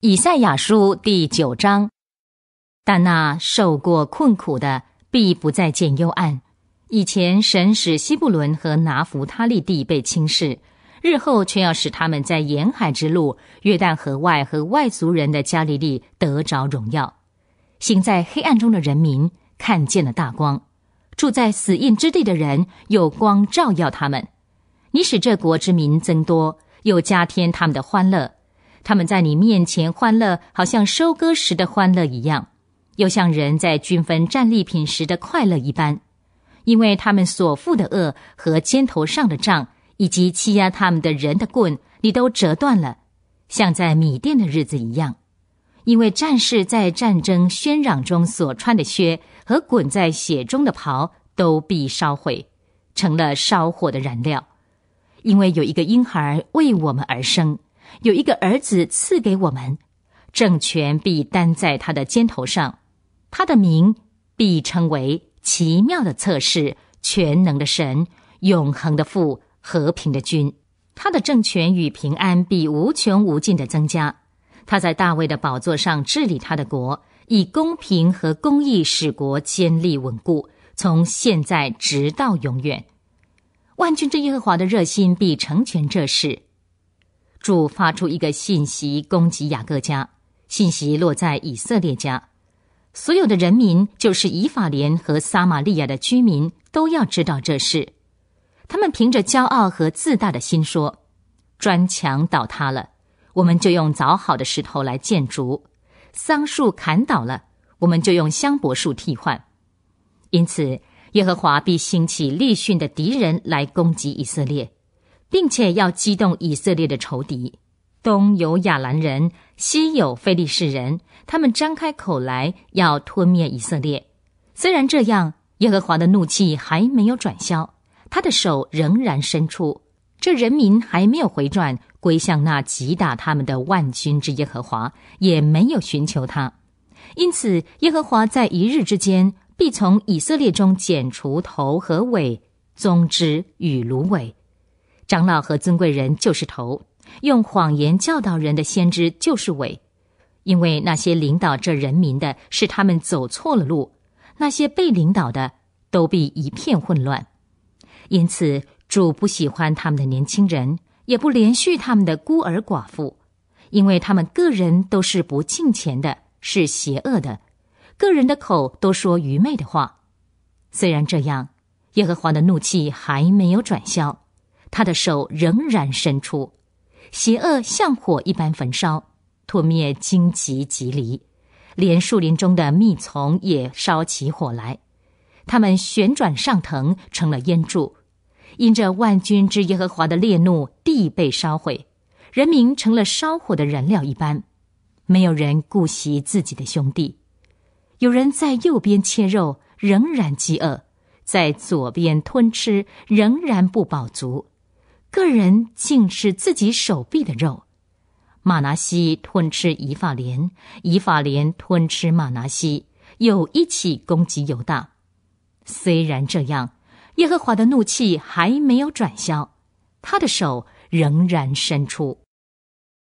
以赛亚书第九章，但那受过困苦的必不再见幽暗。以前神使西布伦和拿弗他利地被轻视，日后却要使他们在沿海之路、约旦河外和外族人的加利利得着荣耀。行在黑暗中的人民看见了大光，住在死荫之地的人有光照耀他们。你使这国之民增多，又加添他们的欢乐。他们在你面前欢乐，好像收割时的欢乐一样，又像人在均分战利品时的快乐一般，因为他们所负的恶和肩头上的杖，以及欺压他们的人的棍，你都折断了，像在米店的日子一样，因为战士在战争喧嚷中所穿的靴和滚在血中的袍都必烧毁，成了烧火的燃料，因为有一个婴孩为我们而生。有一个儿子赐给我们，政权必担在他的肩头上，他的名必称为奇妙的测试、全能的神、永恒的父、和平的君。他的政权与平安必无穷无尽的增加。他在大卫的宝座上治理他的国，以公平和公义使国坚立稳固，从现在直到永远。万军之耶和华的热心必成全这事。主发出一个信息攻击雅各家，信息落在以色列家，所有的人民，就是以法莲和撒玛利亚的居民，都要知道这事。他们凭着骄傲和自大的心说：“砖墙倒塌了，我们就用凿好的石头来建筑；桑树砍倒了，我们就用香柏树替换。”因此，耶和华必兴起立训的敌人来攻击以色列。并且要激动以色列的仇敌，东有亚兰人，西有非利士人，他们张开口来要吞灭以色列。虽然这样，耶和华的怒气还没有转消，他的手仍然伸出。这人民还没有回转归向那击打他们的万军之耶和华，也没有寻求他。因此，耶和华在一日之间必从以色列中剪除头和尾、棕枝与芦苇。长老和尊贵人就是头，用谎言教导人的先知就是伪，因为那些领导这人民的，是他们走错了路；那些被领导的，都必一片混乱。因此，主不喜欢他们的年轻人，也不连续他们的孤儿寡妇，因为他们个人都是不敬虔的，是邪恶的，个人的口都说愚昧的话。虽然这样，耶和华的怒气还没有转消。他的手仍然伸出，邪恶像火一般焚烧，吞灭荆棘棘藜，连树林中的密丛也烧起火来。他们旋转上腾，成了烟柱。因着万军之耶和华的烈怒，地被烧毁，人民成了烧火的燃料一般。没有人顾惜自己的兄弟，有人在右边切肉，仍然饥饿；在左边吞吃，仍然不饱足。个人竟是自己手臂的肉，马拿西吞吃以法莲，以法莲吞吃马拿西，又一起攻击犹大。虽然这样，耶和华的怒气还没有转消，他的手仍然伸出。